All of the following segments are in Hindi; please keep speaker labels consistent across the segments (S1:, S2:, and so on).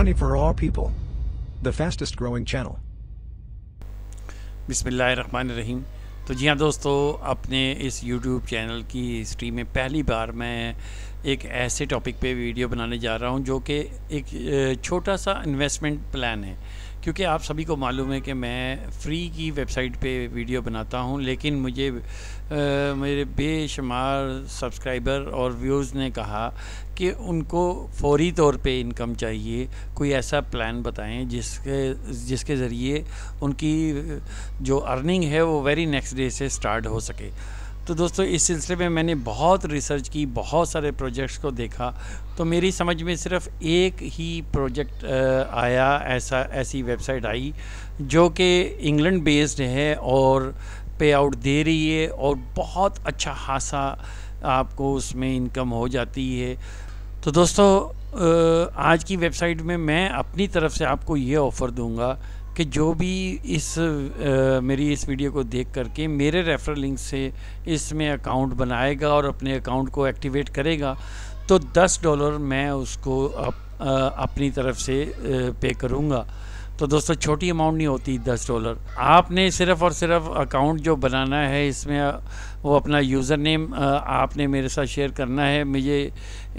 S1: Money for all people. The fastest growing channel. बिसमीम तो जी हाँ दोस्तों अपने इस YouTube चैनल की हिस्ट्री में पहली बार मैं एक ऐसे टॉपिक पे वीडियो बनाने जा रहा हूँ जो कि एक छोटा सा इन्वेस्टमेंट प्लान है क्योंकि आप सभी को मालूम है कि मैं फ्री की वेबसाइट पे वीडियो बनाता हूँ लेकिन मुझे आ, मेरे बेशुमार सब्सक्राइबर और व्यूज़ ने कहा कि उनको फौरी तौर पे इनकम चाहिए कोई ऐसा प्लान बताएं जिसके जिसके ज़रिए उनकी जो अर्निंग है वो वेरी नेक्स्ट डे से स्टार्ट हो सके तो दोस्तों इस सिलसिले में मैंने बहुत रिसर्च की बहुत सारे प्रोजेक्ट्स को देखा तो मेरी समझ में सिर्फ एक ही प्रोजेक्ट आया ऐसा ऐसी वेबसाइट आई जो कि इंग्लैंड बेस्ड है और पे आउट दे रही है और बहुत अच्छा खासा आपको उसमें इनकम हो जाती है तो दोस्तों आज की वेबसाइट में मैं अपनी तरफ से आपको ये ऑफ़र दूंगा कि जो भी इस आ, मेरी इस वीडियो को देख करके मेरे रेफर लिंक से इसमें अकाउंट बनाएगा और अपने अकाउंट को एक्टिवेट करेगा तो 10 डॉलर मैं उसको अप, आ, अपनी तरफ से पे करूँगा तो दोस्तों छोटी अमाउंट नहीं होती दस डॉलर आपने सिर्फ़ और सिर्फ अकाउंट जो बनाना है इसमें वो अपना यूज़र नेम आपने मेरे साथ शेयर करना है मुझे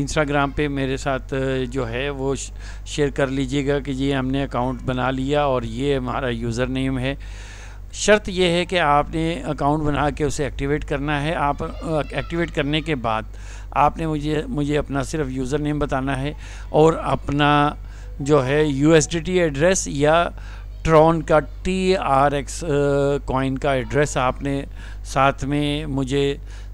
S1: इंस्टाग्राम पे मेरे साथ जो है वो शेयर कर लीजिएगा कि ये हमने अकाउंट बना लिया और ये हमारा यूज़र नेम है शर्त यह है कि आपने अकाउंट बना के उसे एक्टिवेट करना है आप एक्टिवेट करने के बाद आपने मुझे मुझे अपना सिर्फ यूज़र नेम बताना है और अपना जो है यू एड्रेस या ट्रॉन का टी आर एक्स कॉइन का एड्रेस आपने साथ में मुझे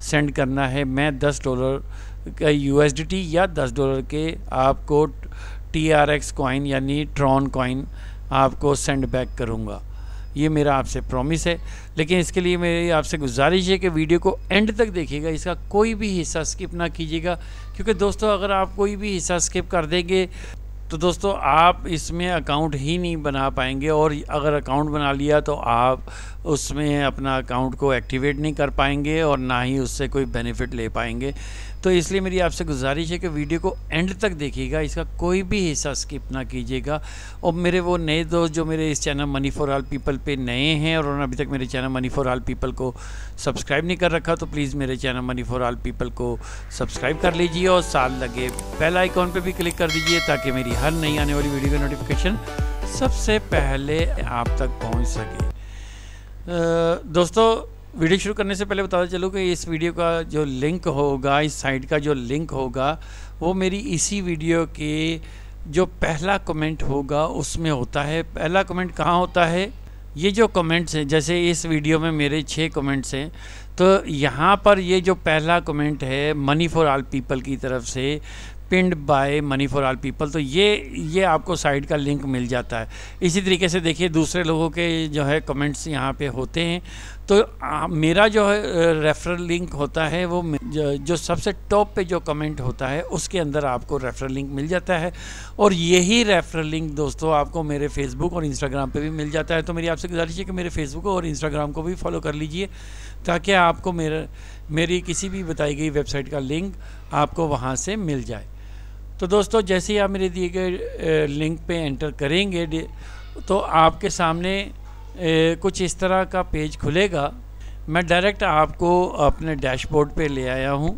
S1: सेंड करना है मैं दस डॉलर का यू या दस डॉलर के आपको टी आर एक्स कॉइन यानी ट्रॉन कॉइन आपको सेंड बैक करूँगा ये मेरा आपसे प्रॉमिस है लेकिन इसके लिए मेरी आपसे गुजारिश है कि वीडियो को एंड तक देखिएगा इसका कोई भी हिस्सा स्किप ना कीजिएगा क्योंकि दोस्तों अगर आप कोई भी हिस्सा स्किप कर देंगे तो दोस्तों आप इसमें अकाउंट ही नहीं बना पाएंगे और अगर अकाउंट बना लिया तो आप उसमें अपना अकाउंट को एक्टिवेट नहीं कर पाएंगे और ना ही उससे कोई बेनिफिट ले पाएंगे तो इसलिए मेरी आपसे गुजारिश है कि वीडियो को एंड तक देखिएगा इसका कोई भी हिस्सा स्किप ना कीजिएगा और मेरे वो नए दोस्त जो मेरे इस channel money for all people पे नए हैं और उन्होंने अभी तक मेरे channel money for all people को सब्सक्राइब नहीं कर रखा तो प्लीज़ मेरे channel money for all people को सब्सक्राइब कर लीजिए और साल लगे बेल आइकॉन पर भी क्लिक कर दीजिए ताकि मेरी हर नई आने वाली वीडियो का नोटिफिकेशन सबसे पहले आप तक पहुँच सके दोस्तों वीडियो शुरू करने से पहले बताते चलूँ कि इस वीडियो का जो लिंक होगा इस साइट का जो लिंक होगा वो मेरी इसी वीडियो के जो पहला कमेंट होगा उसमें होता है पहला कमेंट कहाँ होता है ये जो कमेंट्स हैं जैसे इस वीडियो में मेरे छः कमेंट्स हैं तो यहाँ पर ये जो पहला कमेंट है मनी फॉर आल पीपल की तरफ से पिंड bye money for all people तो ये ये आपको साइट का लिंक मिल जाता है इसी तरीके से देखिए दूसरे लोगों के जो है कमेंट्स यहाँ पे होते हैं तो आ, मेरा जो है रेफरल लिंक होता है वो जो, जो सबसे टॉप पे जो कमेंट होता है उसके अंदर आपको रेफरल लिंक मिल जाता है और यही रेफरल लिंक दोस्तों आपको मेरे फेसबुक और इंस्टाग्राम पे भी मिल जाता है तो मेरी आपसे गुजारिश है कि मेरे फेसबुक और इंस्टाग्राम को भी फॉलो कर लीजिए ताकि आपको मेरा मेरी किसी भी बताई गई वेबसाइट का लिंक आपको वहाँ से मिल जाए तो दोस्तों जैसे ही आप मेरे दिए गए लिंक पे एंटर करेंगे तो आपके सामने कुछ इस तरह का पेज खुलेगा मैं डायरेक्ट आपको अपने डैशबोर्ड पे ले आया हूँ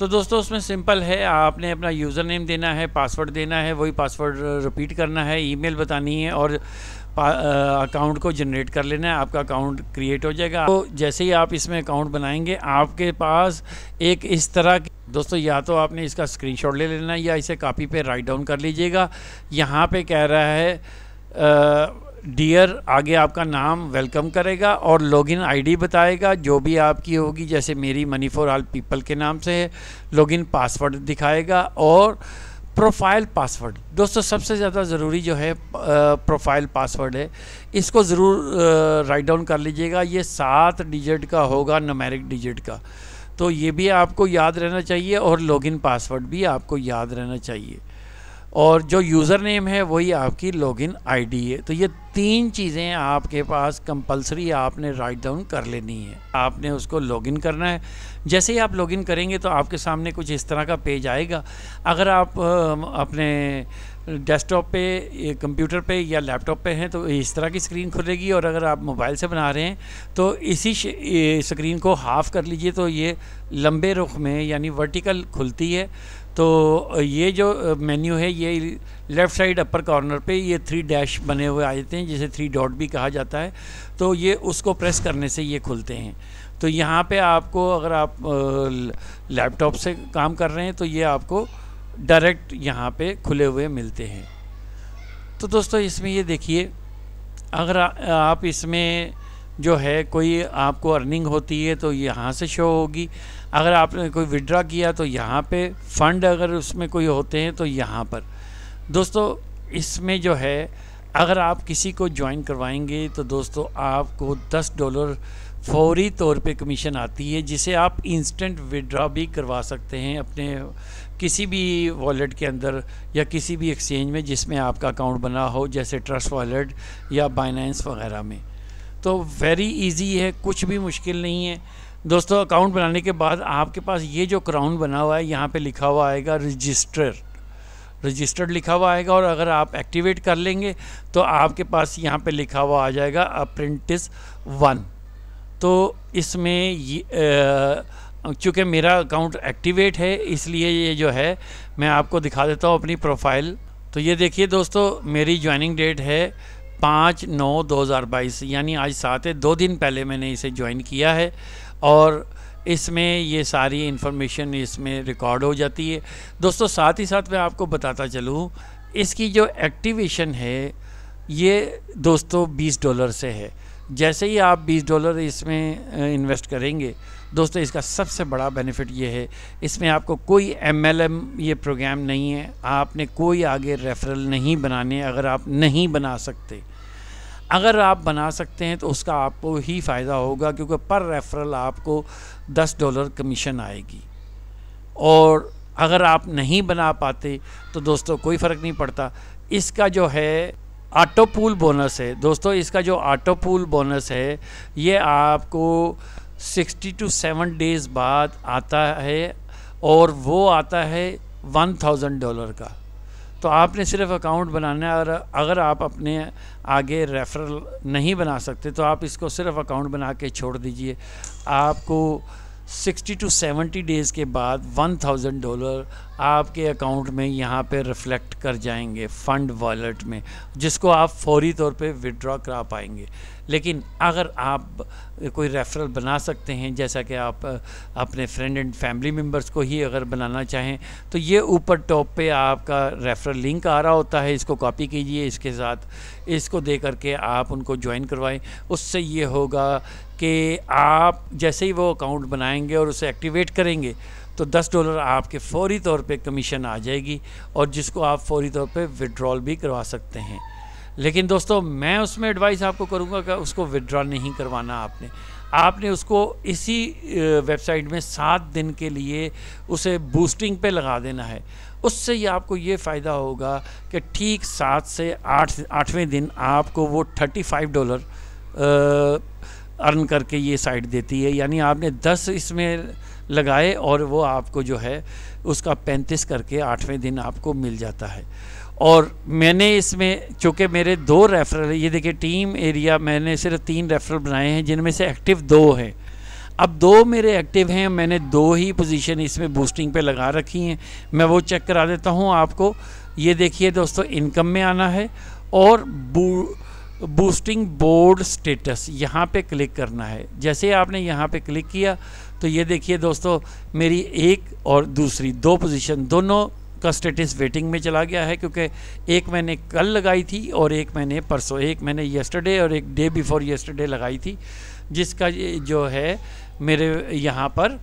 S1: तो दोस्तों उसमें सिंपल है आपने अपना यूज़र नेम देना है पासवर्ड देना है वही पासवर्ड रिपीट करना है ईमेल बतानी है और अकाउंट को जनरेट कर लेना है आपका अकाउंट क्रिएट हो जाएगा तो जैसे ही आप इसमें अकाउंट बनाएंगे आपके पास एक इस तरह की दोस्तों या तो आपने इसका स्क्रीनशॉट ले लेना या इसे कापी पे राइट डाउन कर लीजिएगा यहाँ पे कह रहा है डियर आगे आपका नाम वेलकम करेगा और लॉगिन आईडी बताएगा जो भी आपकी होगी जैसे मेरी मनी फॉर आल पीपल के नाम से है लॉगिन पासवर्ड दिखाएगा और प्रोफाइल पासवर्ड दोस्तों सबसे ज़्यादा ज़रूरी जो है प्रोफाइल पासवर्ड है इसको ज़रूर राइट डाउन कर लीजिएगा ये सात डिजिट का होगा नमेरिक डिजिट का तो ये भी आपको याद रहना चाहिए और लॉगिन पासवर्ड भी आपको याद रहना चाहिए और जो यूज़र नेम है वही आपकी लॉगिन आईडी है तो ये तीन चीज़ें आपके पास कंपलसरी आपने राइट डाउन कर लेनी है आपने उसको लॉगिन करना है जैसे ही आप लॉगिन करेंगे तो आपके सामने कुछ इस तरह का पेज आएगा अगर आप अपने डेस्कटॉप पे कंप्यूटर पे या लैपटॉप पे हैं तो इस तरह की स्क्रीन खुलेगी और अगर आप मोबाइल से बना रहे हैं तो इसी स्क्रीन को हाफ़ कर लीजिए तो ये लंबे रुख में यानी वर्टिकल खुलती है तो ये जो मेन्यू है ये लेफ़्ट साइड अपर कॉर्नर पे ये थ्री डैश बने हुए आ जाते हैं जिसे थ्री डॉट भी कहा जाता है तो ये उसको प्रेस करने से ये खुलते हैं तो यहाँ पे आपको अगर आप लैपटॉप से काम कर रहे हैं तो ये आपको डायरेक्ट यहाँ पे खुले हुए मिलते हैं तो दोस्तों इसमें ये देखिए अगर आ, आप इसमें जो है कोई आपको अर्निंग होती है तो यहाँ से शो होगी अगर आपने कोई विड्रा किया तो यहाँ पे फंड अगर उसमें कोई होते हैं तो यहाँ पर दोस्तों इसमें जो है अगर आप किसी को ज्वाइन करवाएंगे तो दोस्तों आपको दस डॉलर फौरी तौर पे कमीशन आती है जिसे आप इंस्टेंट विड्रा भी करवा सकते हैं अपने किसी भी वॉलेट के अंदर या किसी भी एक्सचेंज में जिसमें आपका अकाउंट बना हो जैसे ट्रस्ट वॉलेट या बाइनेंस वगैरह में तो वेरी इजी है कुछ भी मुश्किल नहीं है दोस्तों अकाउंट बनाने के बाद आपके पास ये जो क्राउन बना हुआ है यहाँ पे लिखा हुआ आएगा रजिस्टर रजिस्टर्ड लिखा हुआ आएगा और अगर आप एक्टिवेट कर लेंगे तो आपके पास यहाँ पे लिखा हुआ आ जाएगा अप्रेंटिस वन तो इसमें चूँकि मेरा अकाउंट एक्टिवेट है इसलिए ये जो है मैं आपको दिखा देता हूँ अपनी प्रोफाइल तो ये देखिए दोस्तों मेरी ज्वाइनिंग डेट है पाँच नौ दो हज़ार बाईस यानी आज सात है दो दिन पहले मैंने इसे ज्वाइन किया है और इसमें ये सारी इन्फॉर्मेशन इसमें रिकॉर्ड हो जाती है दोस्तों साथ ही साथ मैं आपको बताता चलूँ इसकी जो एक्टिवेशन है ये दोस्तों बीस डॉलर से है जैसे ही आप 20 डॉलर इसमें इन्वेस्ट करेंगे दोस्तों इसका सबसे बड़ा बेनिफिट ये है इसमें आपको कोई एम एल एम ये प्रोग्राम नहीं है आपने कोई आगे रेफरल नहीं बनाने अगर आप नहीं बना सकते अगर आप बना सकते हैं तो उसका आपको ही फ़ायदा होगा क्योंकि पर रेफरल आपको 10 डॉलर कमीशन आएगी और अगर आप नहीं बना पाते तो दोस्तों कोई फ़र्क नहीं पड़ता इसका जो है ऑटो पूल बोनस है दोस्तों इसका जो ऑटो पूल बोनस है ये आपको 60 टू 7 डेज़ बाद आता है और वो आता है 1000 डॉलर का तो आपने सिर्फ अकाउंट बनाना है और अगर आप अपने आगे रेफरल नहीं बना सकते तो आप इसको सिर्फ अकाउंट बना के छोड़ दीजिए आपको सिक्सटी टू सेवेंटी डेज़ के बाद वन थाउजेंड डॉलर आपके अकाउंट में यहाँ पे रिफ़्लेक्ट कर जाएंगे फ़ंड वॉलेट में जिसको आप फौरी तौर पे विड्रॉ करा पाएंगे लेकिन अगर आप कोई रेफरल बना सकते हैं जैसा कि आप अपने फ्रेंड एंड फैमिली मेम्बर्स को ही अगर बनाना चाहें तो ये ऊपर टॉप पे आपका रेफरल लिंक आ रहा होता है इसको कॉपी कीजिए इसके साथ इसको दे करके आप उनको ज्वाइन करवाएं उससे ये होगा कि आप जैसे ही वो अकाउंट बनाएंगे और उसे एक्टिवेट करेंगे तो 10 डॉलर आपके फौरी तौर पे कमीशन आ जाएगी और जिसको आप फौरी तौर पे विड्रॉल भी करवा सकते हैं लेकिन दोस्तों मैं उसमें एडवाइस आपको करूँगा कि उसको विड्रॉ नहीं करवाना आपने आपने उसको इसी वेबसाइट में सात दिन के लिए उसे बूस्टिंग पे लगा देना है उससे ही आपको ये फ़ायदा होगा कि ठीक सात से आठ आठवें दिन आपको वो थर्टी फाइव डॉलर अर्न करके ये साइट देती है यानी आपने दस इसमें लगाए और वो आपको जो है उसका पैंतीस करके आठवें दिन आपको मिल जाता है और मैंने इसमें चूँकि मेरे दो रेफरल ये देखिए टीम एरिया मैंने सिर्फ तीन रेफरल बनाए हैं जिनमें से एक्टिव दो हैं अब दो मेरे एक्टिव हैं मैंने दो ही पोजीशन इसमें बूस्टिंग पे लगा रखी हैं मैं वो चेक करा देता हूँ आपको ये देखिए दोस्तों इनकम में आना है और बू बूस्टिंग बोर्ड स्टेटस यहाँ पे क्लिक करना है जैसे आपने यहाँ पे क्लिक किया तो ये देखिए दोस्तों मेरी एक और दूसरी दो पोजीशन दोनों का स्टेटस वेटिंग में चला गया है क्योंकि एक मैंने कल लगाई थी और एक मैंने परसों एक मैंने यस्टरडे और एक डे बिफोर यस्टरडे लगाई थी जिसका जो है मेरे यहाँ पर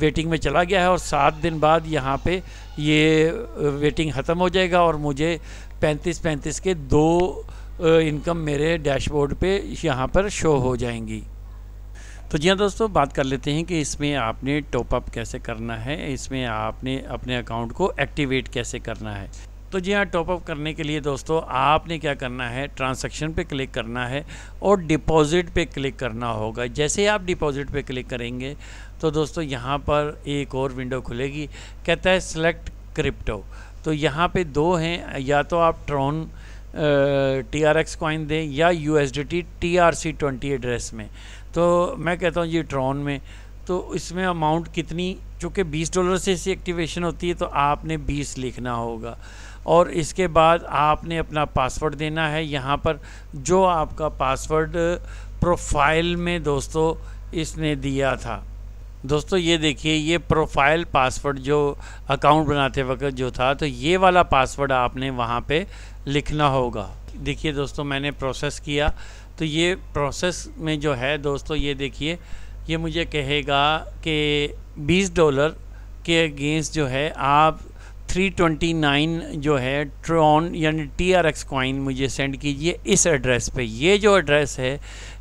S1: वेटिंग में चला गया है और सात दिन बाद यहाँ पर ये वेटिंग ख़त्म हो जाएगा और मुझे पैंतीस पैंतीस के दो इनकम मेरे डैशबोर्ड पे यहाँ पर शो हो जाएंगी तो जी हाँ दोस्तों बात कर लेते हैं कि इसमें आपने टॉपअप कैसे करना है इसमें आपने अपने अकाउंट को एक्टिवेट कैसे करना है तो जी हाँ टॉपअप करने के लिए दोस्तों आपने क्या करना है ट्रांसैक्शन पे क्लिक करना है और डिपॉज़िट पे क्लिक करना होगा जैसे आप डिपॉज़िट पे क्लिक करेंगे तो दोस्तों यहाँ पर एक और विंडो खुलेगी कहता है सेलेक्ट क्रिप्टो तो यहाँ पे दो हैं या तो आप Tron T R X coin दें या U S D T T R C twenty address में तो मैं कहता हूँ ये ट्रॉन में तो इसमें अमाउंट कितनी चूँकि बीस डॉलर से इसी एक्टिवेशन होती है तो आपने बीस लिखना होगा और इसके बाद आपने अपना पासवर्ड देना है यहाँ पर जो आपका पासवर्ड प्रोफाइल में दोस्तों इसने दिया था दोस्तों ये देखिए ये प्रोफाइल पासवर्ड जो अकाउंट बनाते वक्त जो था तो ये वाला पासवर्ड आपने वहाँ पे लिखना होगा देखिए दोस्तों मैंने प्रोसेस किया तो ये प्रोसेस में जो है दोस्तों ये देखिए ये मुझे कहेगा कि 20 डॉलर के अगेंस्ट जो है आप 329 जो है ट्रॉन यानी टी आर एक्स मुझे सेंड कीजिए इस एड्रेस पे ये जो एड्रेस है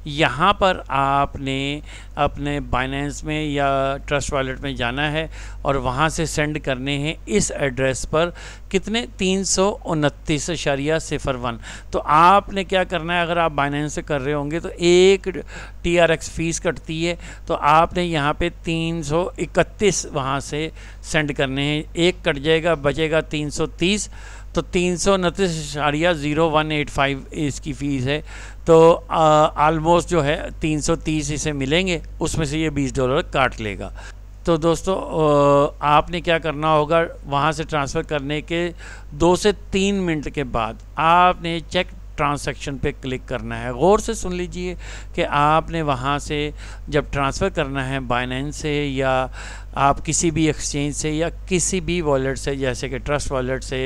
S1: यहाँ पर आपने अपने बाइनेंस में या ट्रस्ट वॉलेट में जाना है और वहाँ से सेंड करने हैं इस एड्रेस पर कितने तीन सौ उनतीस शरिया सिफर वन तो आपने क्या करना है अगर आप बाइनेंस से कर रहे होंगे तो एक टी आर एक्स फीस कटती है तो आपने यहाँ पे तीन सौ इकतीस वहाँ से सेंड करने हैं एक कट जाएगा बचेगा तीन सौ तीस तो तीन सौ उनतीस अशारिया ज़ीरो वन एट फाइव इसकी फ़ीस है तो आलमोस्ट जो है तीन सौ तीस इसे मिलेंगे उसमें से ये बीस डॉलर काट लेगा तो दोस्तों आपने क्या करना होगा वहाँ से ट्रांसफ़र करने के दो से तीन मिनट के बाद आपने चेक ट्रांसैक्शन पे क्लिक करना है गौर से सुन लीजिए कि आपने वहाँ से जब ट्रांसफ़र करना है बाइनेंस से या आप किसी भी एक्सचेंज से या किसी भी वॉलेट से जैसे कि ट्रस्ट वॉलेट से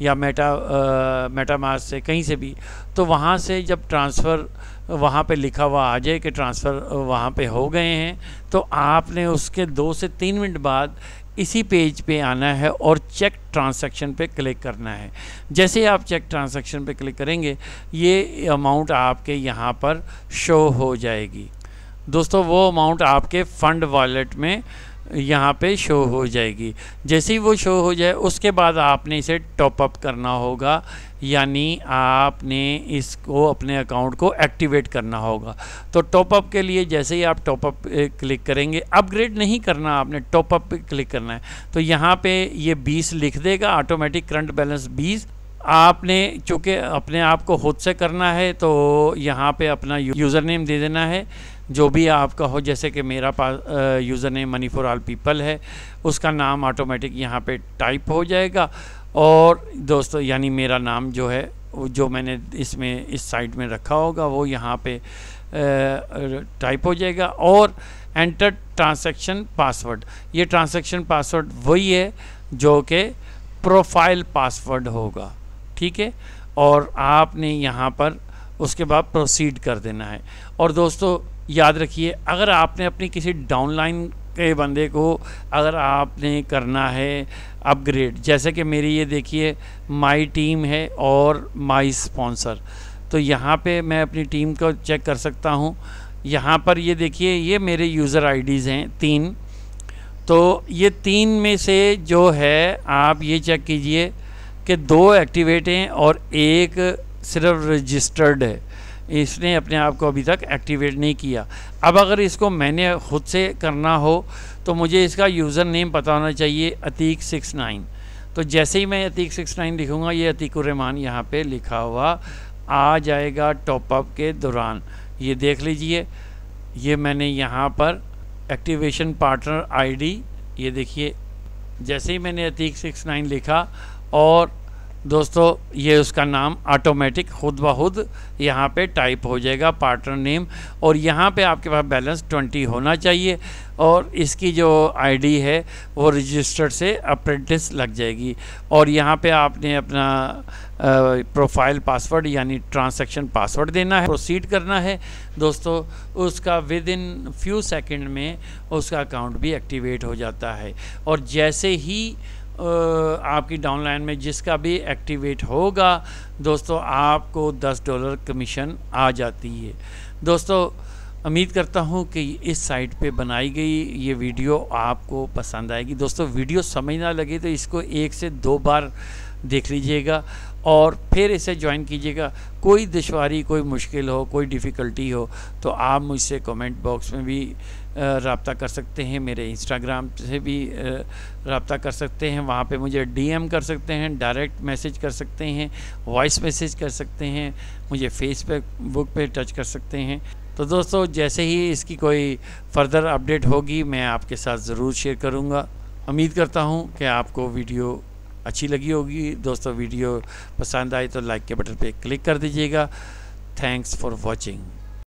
S1: या मेटा आ, मेटा मास से कहीं से भी तो वहाँ से जब ट्रांसफ़र वहाँ पे लिखा हुआ आ जाए कि ट्रांसफ़र वहाँ पे हो गए हैं तो आपने उसके दो से तीन मिनट बाद इसी पेज पे आना है और चेक ट्रांसैक्शन पे क्लिक करना है जैसे आप चेक ट्रांसैक्शन पे क्लिक करेंगे ये अमाउंट आपके यहाँ पर शो हो जाएगी दोस्तों वो अमाउंट आपके फ़ंड वॉलेट में यहाँ पे शो हो जाएगी जैसे ही वो शो हो जाए उसके बाद आपने इसे टॉपअप करना होगा यानी आपने इसको अपने अकाउंट को एक्टिवेट करना होगा तो टॉपअप के लिए जैसे ही आप टॉपअप क्लिक करेंगे अपग्रेड नहीं करना आपने टॉपअप क्लिक करना है तो यहाँ पे ये 20 लिख देगा ऑटोमेटिक करंट बैलेंस 20 आपने चूँकि अपने आप को खुद से करना है तो यहाँ पे अपना यूज़र नेम दे देना है जो भी आपका हो जैसे कि मेरा पास user name money for all people है उसका नाम ऑटोमेटिक यहाँ पे टाइप हो जाएगा और दोस्तों यानी मेरा नाम जो है जो मैंने इसमें इस साइट में रखा होगा वो यहाँ पे टाइप हो जाएगा और एंटर ट्रांसैक्शन पासवर्ड ये ट्रांसैक्शन पासवर्ड वही है जो कि प्रोफाइल पासवर्ड होगा ठीक है और आपने यहाँ पर उसके बाद प्रोसीड कर देना है और दोस्तों याद रखिए अगर आपने अपनी किसी डाउनलाइन के बंदे को अगर आपने करना है अपग्रेड जैसे कि मेरी ये देखिए माई टीम है और माई स्पॉन्सर तो यहाँ पे मैं अपनी टीम को चेक कर सकता हूँ यहाँ पर ये देखिए ये मेरे यूज़र आईडीज़ हैं तीन तो ये तीन में से जो है आप ये चेक कीजिए कि दो एक्टिवेट हैं और एक सिर्फ रजिस्टर्ड है इसने अपने आप को अभी तक एक्टिवेट नहीं किया अब अगर इसको मैंने ख़ुद से करना हो तो मुझे इसका यूज़र नेम पता होना चाहिए अतीक सिक्स नाइन तो जैसे ही मैं अतीक सिक्स नाइन लिखूँगा ये अतीकुररहमान यहाँ पे लिखा हुआ आ जाएगा टॉपअप के दौरान ये देख लीजिए ये मैंने यहाँ पर एक्टिवेशन पार्टनर आई ये देखिए जैसे ही मैंने अतीक सिक्स नाइन लिखा और दोस्तों ये उसका नाम ऑटोमेटिक खुद ब खुद यहाँ पर टाइप हो जाएगा पार्टनर नेम और यहाँ पे आपके पास बैलेंस 20 होना चाहिए और इसकी जो आईडी है वो रजिस्टर्ड से अप्रेंटिस लग जाएगी और यहाँ पे आपने अपना प्रोफाइल पासवर्ड यानी ट्रांसैक्शन पासवर्ड देना है प्रोसीड करना है दोस्तों उसका विद इन फ्यू सेकेंड में उसका अकाउंट भी एक्टिवेट हो जाता है और जैसे ही आपकी डाउनलाइन में जिसका भी एक्टिवेट होगा दोस्तों आपको 10 डॉलर कमीशन आ जाती है दोस्तों उम्मीद करता हूं कि इस साइट पे बनाई गई ये वीडियो आपको पसंद आएगी दोस्तों वीडियो समझ ना लगे तो इसको एक से दो बार देख लीजिएगा और फिर इसे ज्वाइन कीजिएगा कोई दुशारी कोई मुश्किल हो कोई डिफ़िकल्टी हो तो आप मुझसे कमेंट बॉक्स में भी रबता कर सकते हैं मेरे इंस्टाग्राम से भी रबता कर सकते हैं वहाँ पे मुझे डीएम कर सकते हैं डायरेक्ट मैसेज कर सकते हैं वॉइस मैसेज कर सकते हैं मुझे फेसबुक बुक पे टच कर सकते हैं तो दोस्तों जैसे ही इसकी कोई फर्दर अपडेट होगी मैं आपके साथ ज़रूर शेयर करूँगा उम्मीद करता हूँ कि आपको वीडियो अच्छी लगी होगी दोस्तों वीडियो पसंद आए तो लाइक के बटन पे क्लिक कर दीजिएगा थैंक्स फॉर वॉचिंग